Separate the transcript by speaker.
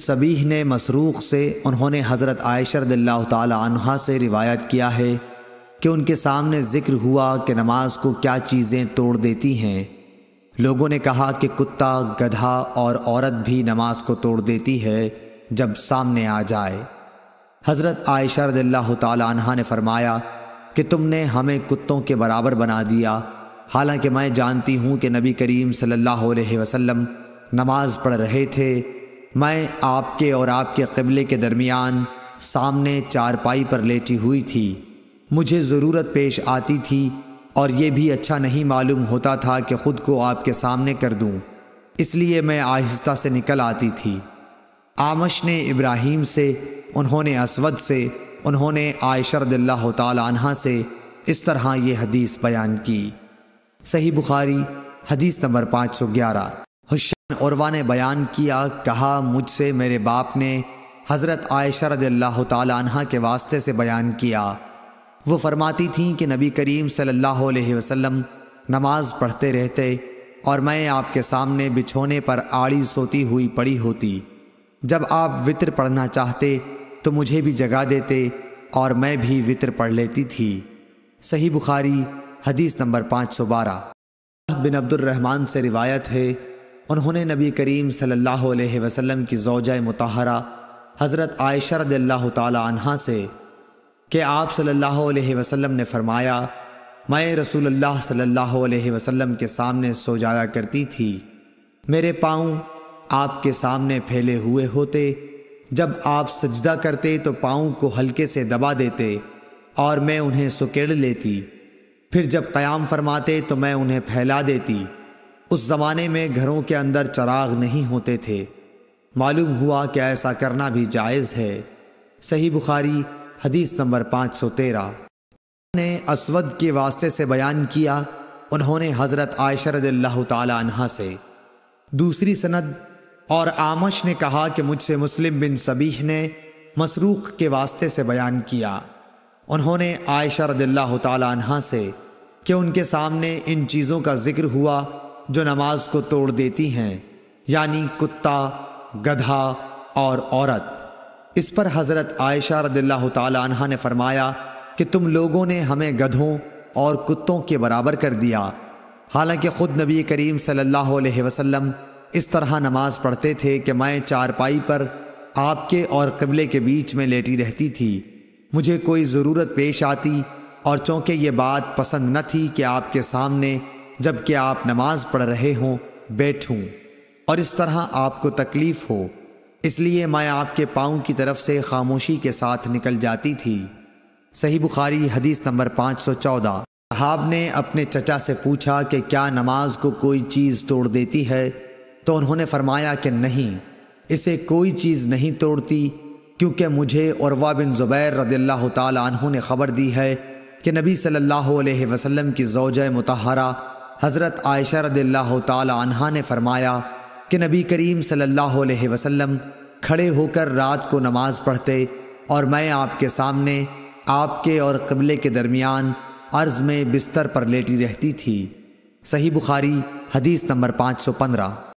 Speaker 1: सबीह ने मसरूख से उन्होंने हज़रत आयशर तहा से रिवायत किया है कि उनके सामने ज़िक्र हुआ कि नमाज को क्या चीज़ें तोड़ देती हैं लोगों ने कहा कि कुत्ता गधा और औरत भी नमाज को तोड़ देती है जब सामने आ जाए हज़रत आयशर तहा ने फरमाया कि तुमने हमें कुत्तों के बराबर बना दिया हालांकि मैं जानती हूँ कि नबी करीम सल्ला वसम नमाज़ पढ़ रहे थे मैं आपके और आपके कबले के दरमियान सामने चारपाई पर लेटी हुई थी मुझे ज़रूरत पेश आती थी और ये भी अच्छा नहीं मालूम होता था कि ख़ुद को आपके सामने कर दूँ इसलिए मैं आहिस्ता से निकल आती थी आमश ने इब्राहिम से उन्होंने असवद से उन्होंने आयशर दिल्ला तहा से इस तरह ये हदीस बयान की सही बुखारी हदीस नंबर पाँच सौ ग्यारह औरवा ने बयान किया कहा मुझसे मेरे बाप ने हज़रत आयशा रदल्ला तहा के वास्ते से बयान किया वो फरमाती थीं कि नबी करीम सल्लल्लाहु अलैहि वसल्लम नमाज पढ़ते रहते और मैं आपके सामने बिछोने पर आड़ी सोती हुई पड़ी होती जब आप वित्र पढ़ना चाहते तो मुझे भी जगा देते और मैं भी वित्र पढ़ लेती थी सही बुखारी हदीस नंबर पाँच सौ बारह बिन अब्दुलरहमान से रिवायत है उन्होंने नबी करीम सल्लल्लाहु अलैहि वसल्लम की जोजा मतहरा हज़रत आयशा रद्ल्ला तहा से कि आप सल्लल्लाहु अलैहि वसल्लम ने फरमाया मैं रसूल अल्लाह सल्लल्लाहु अलैहि वसल्लम के सामने सो जाया करती थी मेरे पाँव आपके सामने फैले हुए होते जब आप सजदा करते तो पाँव को हल्के से दबा देते और मैं उन्हें सुकेड़ लेती फिर जब क़याम फरमाते तो मैं उन्हें फैला देती उस ज़माने में घरों के अंदर चराग नहीं होते थे मालूम हुआ कि ऐसा करना भी जायज़ है सही बुखारी हदीस नंबर पाँच सौ तेरह ने असवद के वास्ते से बयान किया उन्होंने हज़रत आयशरदल्ला तहा से दूसरी सनद और आमश ने कहा कि मुझसे मुस्लिम बिन सबीह ने मसरूक के वास्ते से बयान किया उन्होंने आयशा तहा से कि उनके सामने इन चीज़ों का जिक्र हुआ जो नमाज को तोड़ देती हैं यानी कुत्ता गधा और औरत इस पर हज़रत आयशा रदील्ला तह ने फरमाया कि तुम लोगों ने हमें गधों और कुत्तों के बराबर कर दिया हालांकि ख़ुद नबी करीम सल्लल्लाहु अलैहि वसल्लम इस तरह नमाज़ पढ़ते थे कि मैं चारपाई पर आपके और कबले के बीच में लेटी रहती थी मुझे कोई ज़रूरत पेश आती और चूँकि ये बात पसंद न थी कि आपके सामने जबकि आप नमाज पढ़ रहे हों बैठूं और इस तरह आपको तकलीफ़ हो इसलिए मैं आपके पाँव की तरफ से खामोशी के साथ निकल जाती थी सही बुखारी हदीस नंबर 514 साहब ने अपने चचा से पूछा कि क्या नमाज को कोई चीज़ तोड़ देती है तो उन्होंने फरमाया कि नहीं इसे कोई चीज़ नहीं तोड़ती क्योंकि मुझे औरवा बिन ज़ुबैर रदील्ला तहों ने ख़बर दी है कि नबी सल्लल्लाहु अलैहि वसल्लम की जोज मतहरा हज़रत आयशा रदिल्ला तहा ने फरमाया कि नबी करीम सल्लल्लाहु अलैहि वसल्लम खड़े होकर रात को नमाज़ पढ़ते और मैं आपके सामने आपके और कबले के दरमियान अर्ज़ में बिस्तर पर लेटी रहती थी सही बुखारी हदीस नंबर पाँच सौ पंद्रह